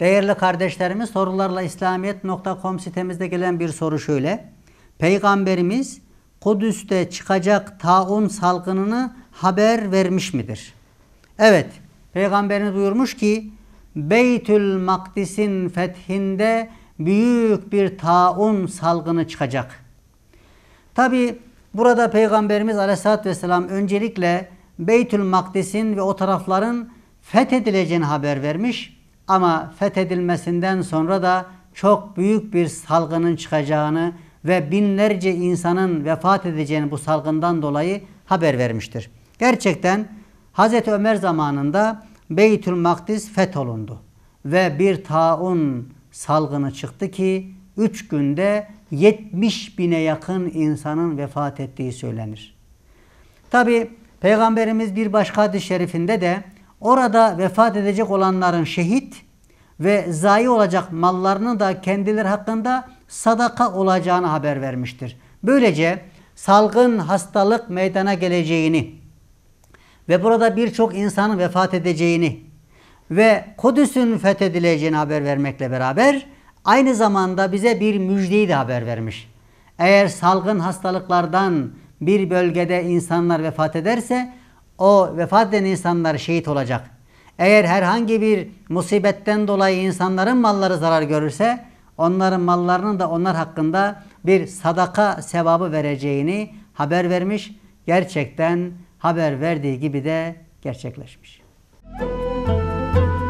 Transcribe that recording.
Değerli kardeşlerimiz sorularla İslamiyet.com sitemizde gelen bir soru şöyle. Peygamberimiz Kudüs'te çıkacak taun salgınını haber vermiş midir? Evet, Peygamberimiz buyurmuş ki Beytül Makdis'in fethinde büyük bir taun salgını çıkacak. Tabi burada Peygamberimiz Aleyhisselatü Vesselam öncelikle Beytül Makdis'in ve o tarafların fethedileceğini haber vermiş. Ama fethedilmesinden sonra da çok büyük bir salgının çıkacağını ve binlerce insanın vefat edeceğini bu salgından dolayı haber vermiştir. Gerçekten Hz. Ömer zamanında Beytül Makdis fetholundu ve bir taun salgını çıktı ki 3 günde 70 bine yakın insanın vefat ettiği söylenir. Tabi Peygamberimiz bir başka hadis şerifinde de Orada vefat edecek olanların şehit ve zayi olacak mallarının da kendileri hakkında sadaka olacağını haber vermiştir. Böylece salgın hastalık meydana geleceğini ve burada birçok insanın vefat edeceğini ve Kudüs'ün fethedileceğini haber vermekle beraber aynı zamanda bize bir müjdeyi de haber vermiş. Eğer salgın hastalıklardan bir bölgede insanlar vefat ederse o vefat eden insanlar şehit olacak. Eğer herhangi bir musibetten dolayı insanların malları zarar görürse onların mallarının da onlar hakkında bir sadaka sevabı vereceğini haber vermiş. Gerçekten haber verdiği gibi de gerçekleşmiş. Müzik